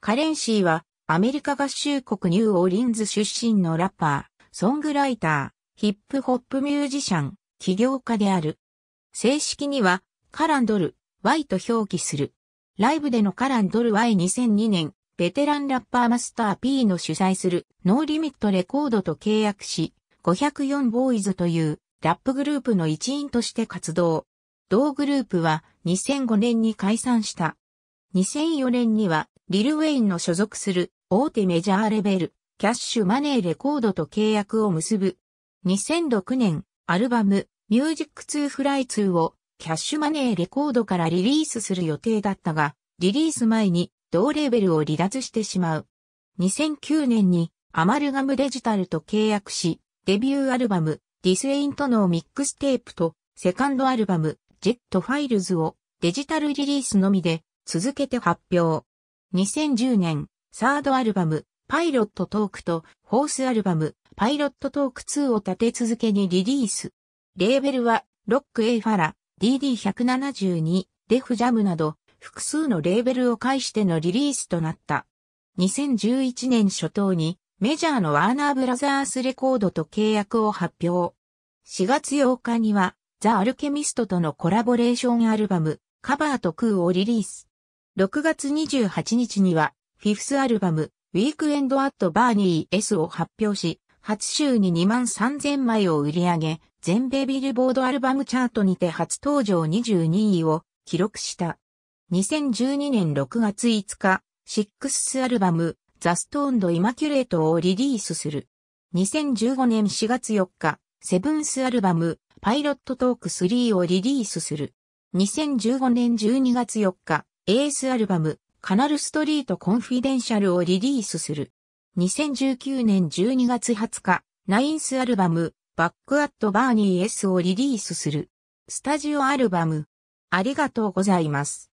カレンシーは、アメリカ合衆国ニューオーリンズ出身のラッパー、ソングライター、ヒップホップミュージシャン、起業家である。正式には、カランドル、Y と表記する。ライブでのカランドル Y2002 年、ベテランラッパーマスター P の主催するノーリミットレコードと契約し、504ボーイズというラップグループの一員として活動。同グループは2005年に解散した。2004年にはリル・ウェインの所属する大手メジャーレベル、キャッシュマネーレコードと契約を結ぶ。2006年、アルバム、ミュージック2フライ2を、キャッシュマネーレコードからリリースする予定だったが、リリース前に、同レベルを離脱してしまう。2009年に、アマルガムデジタルと契約し、デビューアルバム、ディスエイントのミックステープと、セカンドアルバム、ジェットファイルズを、デジタルリリースのみで、続けて発表。2010年、サードアルバム、パイロットトークと、フォースアルバム、パイロットトーク2を立て続けにリリース。レーベルは、ロック A ファラ、DD172、デフジャムなど、複数のレーベルを介してのリリースとなった。2011年初頭に、メジャーのワーナーブラザースレコードと契約を発表。4月8日には、ザ・アルケミストとのコラボレーションアルバム、カバーとクーをリリース。6月28日には、フィフスアルバム、ウィークエンド・アット・バーニー・ S を発表し、初週に2万3000枚を売り上げ、全米ビルボードアルバムチャートにて初登場22位を記録した。2012年6月5日、シックスアルバム、ザ・ストーンド・イマキュレートをリリースする。2015年4月4日、セブンスアルバム、パイロットトーク3をリリースする。2015年12月4日、エースアルバム、カナルストリートコンフィデンシャルをリリースする。2019年12月20日、ナインスアルバム、バックアットバーニー S をリリースする。スタジオアルバム。ありがとうございます。